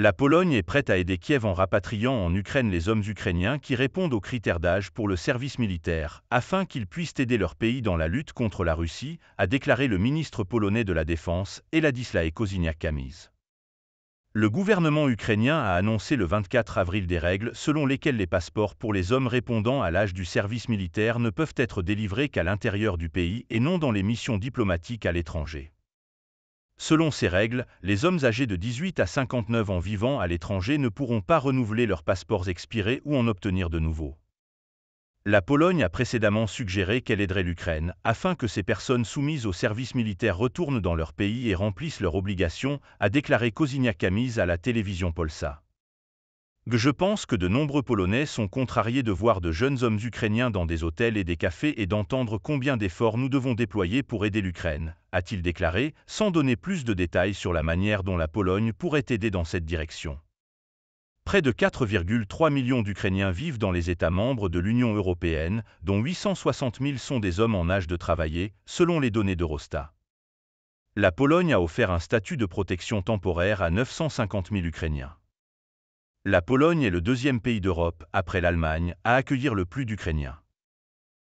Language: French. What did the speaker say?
La Pologne est prête à aider Kiev en rapatriant en Ukraine les hommes ukrainiens qui répondent aux critères d'âge pour le service militaire, afin qu'ils puissent aider leur pays dans la lutte contre la Russie, a déclaré le ministre polonais de la Défense, Eladislae koziniak kamiz Le gouvernement ukrainien a annoncé le 24 avril des règles selon lesquelles les passeports pour les hommes répondant à l'âge du service militaire ne peuvent être délivrés qu'à l'intérieur du pays et non dans les missions diplomatiques à l'étranger. Selon ces règles, les hommes âgés de 18 à 59 ans vivant à l'étranger ne pourront pas renouveler leurs passeports expirés ou en obtenir de nouveaux. La Pologne a précédemment suggéré qu'elle aiderait l'Ukraine afin que ces personnes soumises au service militaire retournent dans leur pays et remplissent leurs obligations, a déclaré Kozinia kamiz à la télévision Polsa. Je pense que de nombreux Polonais sont contrariés de voir de jeunes hommes ukrainiens dans des hôtels et des cafés et d'entendre combien d'efforts nous devons déployer pour aider l'Ukraine, a-t-il déclaré, sans donner plus de détails sur la manière dont la Pologne pourrait aider dans cette direction. Près de 4,3 millions d'Ukrainiens vivent dans les États membres de l'Union européenne, dont 860 000 sont des hommes en âge de travailler, selon les données d'Eurostat. La Pologne a offert un statut de protection temporaire à 950 000 Ukrainiens. La Pologne est le deuxième pays d'Europe, après l'Allemagne, à accueillir le plus d'Ukrainiens.